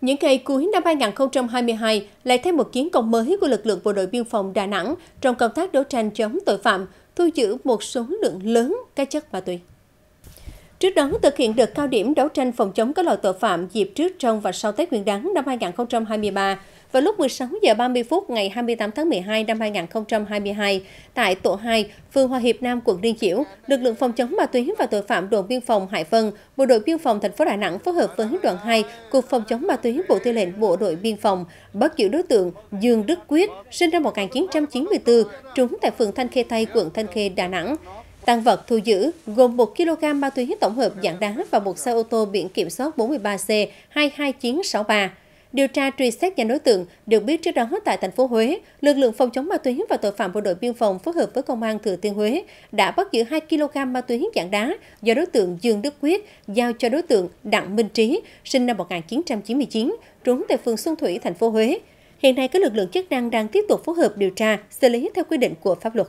Những ngày cuối năm 2022 lại thêm một chiến công mới của lực lượng bộ đội biên phòng Đà Nẵng trong công tác đấu tranh chống tội phạm, thu giữ một số lượng lớn các chất ma túy. Trước đó, thực hiện được cao điểm đấu tranh phòng chống các loại tội phạm dịp trước, trong và sau Tết Nguyên đán năm 2023, vào lúc 16 giờ 30 phút ngày 28 tháng 12 năm 2022, tại tổ 2, phường Hòa Hiệp Nam, quận Liên Chiểu, lực lượng phòng chống ma túy và tội phạm đồn biên phòng Hải Vân, Bộ đội biên phòng thành phố Đà Nẵng phối hợp với đoàn 2, Cục phòng chống ma túy Bộ Tư lệnh Bộ đội biên phòng bắt giữ đối tượng Dương Đức Quyết, sinh năm 1994, trú tại phường Thanh Khê Tây, quận Thanh Khê, Đà Nẵng. Tăng vật thu giữ gồm 1 kg ma túy tổng hợp dạng đá và một xe ô tô biển kiểm soát 43C22963. Điều tra truy xét nhà đối tượng được biết trước đó tại thành phố Huế, lực lượng phòng chống ma túy và tội phạm bộ đội biên phòng phối hợp với công an Thừa Thiên Huế đã bắt giữ 2 kg ma túy dạng đá do đối tượng Dương Đức Quyết giao cho đối tượng Đặng Minh Trí, sinh năm 1999, trú tại phường Xuân Thủy, thành phố Huế. Hiện nay các lực lượng chức năng đang tiếp tục phối hợp điều tra, xử lý theo quy định của pháp luật.